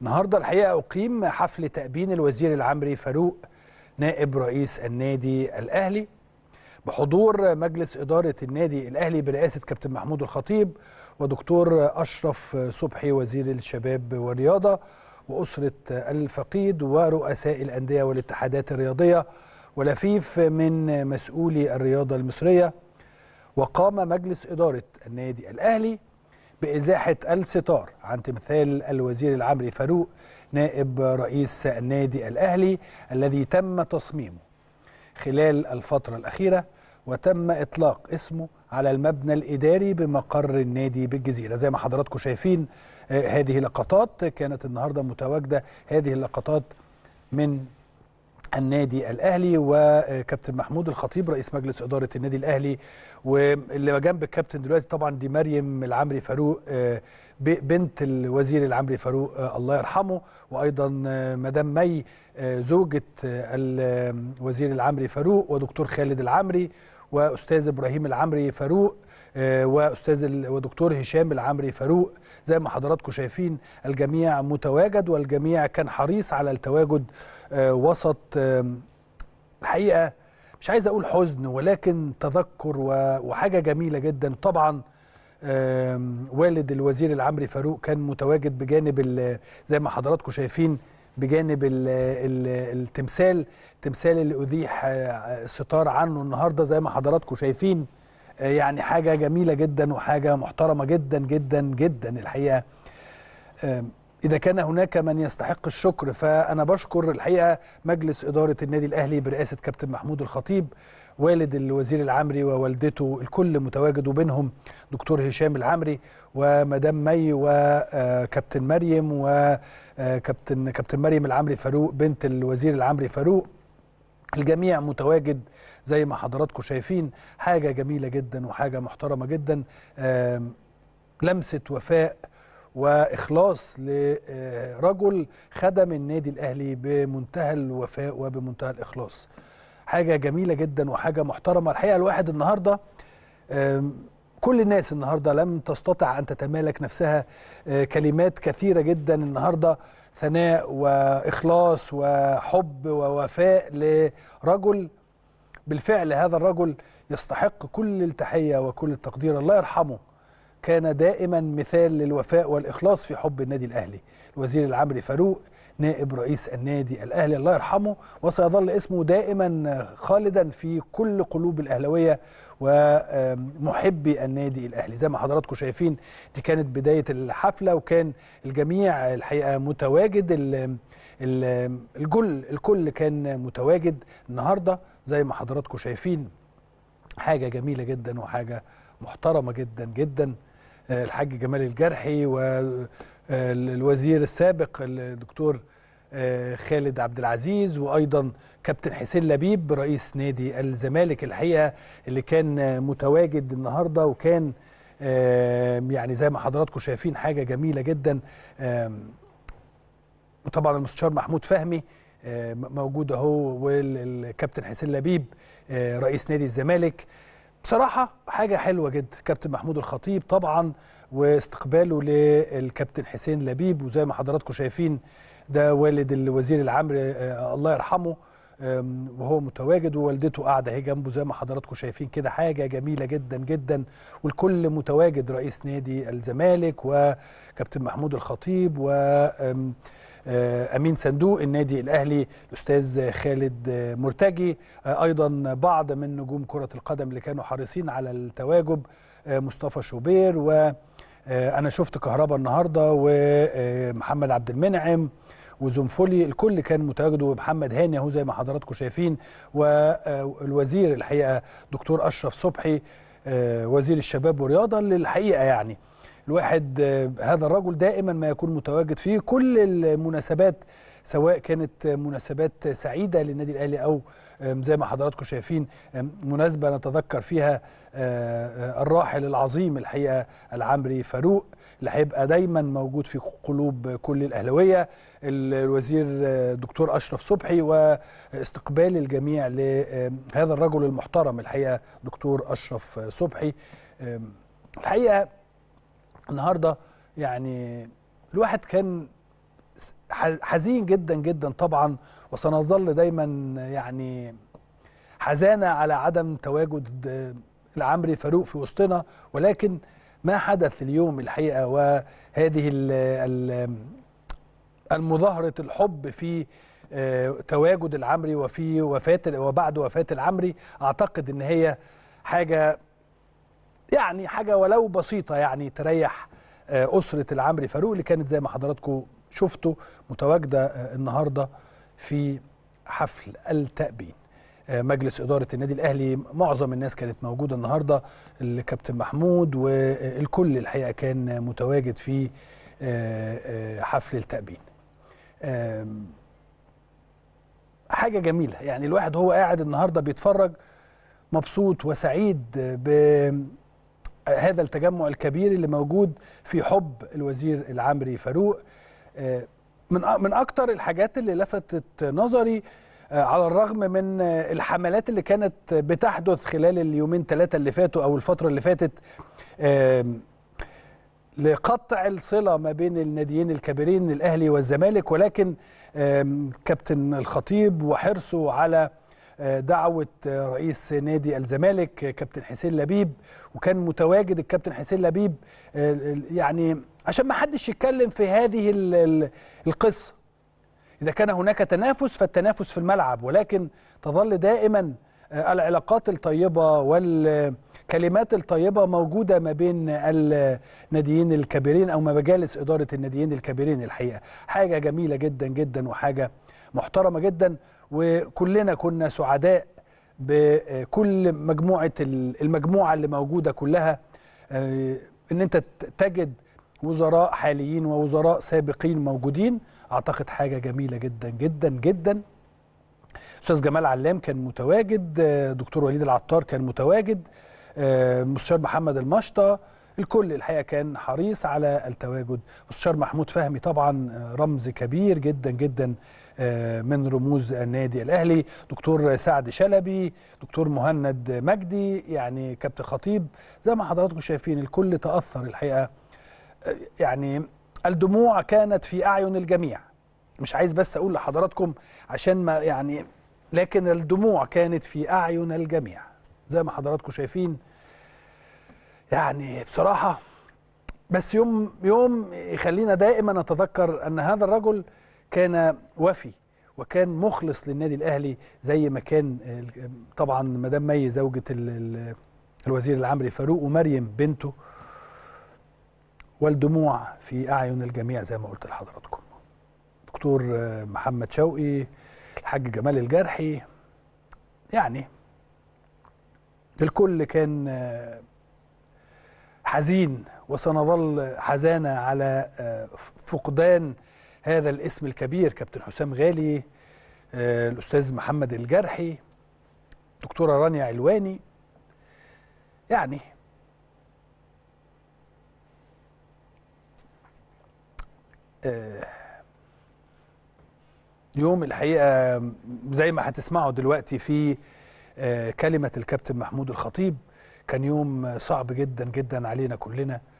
النهارده الحقيقه اقيم حفل تأبين الوزير العمري فاروق نائب رئيس النادي الاهلي بحضور مجلس اداره النادي الاهلي برئاسه كابتن محمود الخطيب ودكتور اشرف صبحي وزير الشباب والرياضه واسره الفقيد ورؤساء الانديه والاتحادات الرياضيه ولفيف من مسؤولي الرياضه المصريه وقام مجلس اداره النادي الاهلي بإزاحة الستار عن تمثال الوزير العمري فاروق نائب رئيس النادي الأهلي الذي تم تصميمه خلال الفترة الأخيرة وتم إطلاق اسمه على المبنى الإداري بمقر النادي بالجزيرة زي ما حضراتكم شايفين آه، هذه لقطات كانت النهاردة متواجدة هذه اللقطات من النادي الاهلي وكابتن محمود الخطيب رئيس مجلس اداره النادي الاهلي واللي جنب الكابتن دلوقتي طبعا دي مريم العمري فاروق بنت الوزير العمري فاروق الله يرحمه وايضا مدام مي زوجة الوزير العمري فاروق ودكتور خالد العمري واستاذ ابراهيم العمري فاروق آه، واستاذ ودكتور هشام العمري فاروق زي ما حضراتكم شايفين الجميع متواجد والجميع كان حريص على التواجد آه، وسط الحقيقه مش عايز اقول حزن ولكن تذكر وحاجه جميله جدا طبعا والد الوزير العمري فاروق كان متواجد بجانب زي ما حضراتكم شايفين بجانب الـ الـ التمثال التمثال اللي اذيح آه، ستار عنه النهارده زي ما حضراتكم شايفين يعني حاجه جميله جدا وحاجه محترمه جدا جدا جدا الحقيقه إذا كان هناك من يستحق الشكر فأنا بشكر الحقيقة مجلس إدارة النادي الأهلي برئاسة كابتن محمود الخطيب والد الوزير العمري ووالدته الكل متواجد وبينهم دكتور هشام العمري ومدام مي وكابتن مريم وكابتن آه، كابتن مريم العمري فاروق بنت الوزير العمري فاروق الجميع متواجد زي ما حضراتكم شايفين حاجة جميلة جدا وحاجة محترمة جدا لمسة وفاء واخلاص لرجل خدم النادي الاهلي بمنتهى الوفاء وبمنتهى الاخلاص حاجه جميله جدا وحاجه محترمه الحقيقه الواحد النهارده كل الناس النهارده لم تستطع ان تتمالك نفسها آه، كلمات كثيره جدا النهارده ثناء واخلاص وحب ووفاء لرجل بالفعل هذا الرجل يستحق كل التحيه وكل التقدير الله يرحمه كان دائما مثال للوفاء والاخلاص في حب النادي الاهلي الوزير العمري فاروق نائب رئيس النادي الاهلي الله يرحمه وسيظل اسمه دائما خالدا في كل قلوب الاهلاويه ومحبي النادي الاهلي زي ما حضراتكم شايفين دي كانت بدايه الحفله وكان الجميع الحقيقه متواجد الجل الكل كان متواجد النهارده زي ما حضراتكم شايفين حاجه جميله جدا وحاجه محترمه جدا جدا الحاج جمال الجرحي و الوزير السابق الدكتور آه، خالد عبد العزيز وايضا كابتن حسين لبيب رئيس نادي الزمالك الحقيقه اللي كان متواجد النهارده وكان يعني زي ما حضراتكم شايفين حاجه جميله جدا وطبعا المستشار محمود فهمي آه، موجود اهو والكابتن حسين لبيب آه، رئيس نادي الزمالك بصراحه حاجه حلوه جدا كابتن محمود الخطيب طبعا واستقباله للكابتن حسين لبيب وزي ما حضراتكم شايفين ده والد الوزير العام آه، الله يرحمه وهو متواجد ووالدته قاعده اهي جنبه زي ما حضراتكم شايفين كده حاجه جميله جدا جدا والكل متواجد رئيس نادي الزمالك وكابتن محمود الخطيب و آه، امين صندوق النادي الاهلي الاستاذ خالد آه، مرتجي ايضا بعض من نجوم كره القدم اللي كانوا حريصين على التواجد مصطفى شوبير و آه، انا شفت كهربا النهارده ومحمد عبد المنعم وزنفولي الكل كان متواجد ومحمد هاني اهو زي ما حضراتكم شايفين والوزير الحقيقه دكتور اشرف صبحي آه، وزير الشباب والرياضه اللي الحقيقه يعني الواحد آه، هذا الرجل دائما ما يكون متواجد في كل المناسبات سواء كانت مناسبات سعيده للنادي الاهلي او زي ما حضراتكم شايفين مناسبه نتذكر فيها آه، آه، الراحل العظيم الحقيقه العمري فاروق اللي هيبقى دايما موجود في قلوب كل الاهلاويه الوزير آه، دكتور اشرف صبحي واستقبال الجميع لهذا الرجل المحترم الحقيقه دكتور اشرف صبحي الحقيقه النهارده يعني الواحد كان حزين جدا جدا طبعا وسنظل دايما يعني حزانة على عدم تواجد العمري فاروق في وسطنا ولكن ما حدث اليوم الحقيقة وهذه المظاهرة الحب في آه، تواجد العمري وفي وفاة وبعد وفاة العمري أعتقد أن هي حاجة يعني حاجة ولو بسيطة يعني تريح آه، أسرة العمري فاروق اللي كانت زي ما حضراتكم شفته متواجده آه، النهارده في حفل التأبين آه، مجلس إدارة النادي الأهلي معظم الناس كانت موجودة النهاردة الكابتن محمود والكل الحقيقة كان متواجد في آه، حفل التأبين حاجة جميلة يعني الواحد هو قاعد النهاردة بيتفرج مبسوط وسعيد بهذا التجمع الكبير اللي موجود في حب الوزير العامري فاروق آه، من من اكتر الحاجات اللي لفتت نظري آه، على الرغم من آه، الحملات اللي كانت بتحدث خلال اليومين ثلاثه اللي فاتوا او الفتره اللي فاتت لقطع الصله ما بين الناديين الكبيرين الاهلي والزمالك ولكن كابتن الخطيب وحرصه على دعوه رئيس نادي الزمالك كابتن حسين لبيب وكان متواجد الكابتن حسين لبيب يعني عشان ما حدش يتكلم في هذه القصه اذا كان هناك تنافس فالتنافس في الملعب ولكن تظل دائما آه، العلاقات الطيبه والكلمات الطيبه موجوده ما بين الناديين الكبيرين او ما مجالس اداره الناديين الكبيرين الحقيقه حاجه جميله جدا جدا وحاجه محترمه جدا وكلنا كنا سعداء بكل مجموعه المجموعه اللي موجوده كلها آه، ان انت تجد وزراء حاليين ووزراء سابقين موجودين اعتقد حاجه جميله جدا جدا جدا استاذ جمال علام كان متواجد دكتور وليد العطار كان متواجد مستشار آه، محمد المشطه الكل الحقيقه كان حريص على التواجد مستشار محمود فهمي طبعا رمز كبير جدا جدا آه، من رموز النادي الاهلي دكتور سعد شلبي دكتور مهند مجدي يعني كابتن خطيب زي ما حضراتكم شايفين الكل تاثر الحقيقه يعني الدموع كانت في أعين الجميع مش عايز بس أقول لحضراتكم عشان ما يعني لكن الدموع كانت في أعين الجميع زي ما حضراتكم شايفين يعني بصراحة بس يوم يوم يخلينا دائما نتذكر أن هذا الرجل كان وفي وكان مخلص للنادي الأهلي زي ما كان طبعا مدام مي زوجة الوزير العامري فاروق ومريم بنته والدموع في أعين الجميع زي ما قلت لحضراتكم دكتور آه، محمد شوقي الحاج جمال الجرحي يعني الكل كان آه، حزين وسنظل حزانة على آه، فقدان هذا الاسم الكبير كابتن حسام غالي الأستاذ محمد الجرحي دكتورة رانيا علواني يعني آه، يوم الحقيقه زي ما هتسمعوا دلوقتي في آه، كلمه الكابتن محمود الخطيب كان يوم صعب جدا جدا علينا كلنا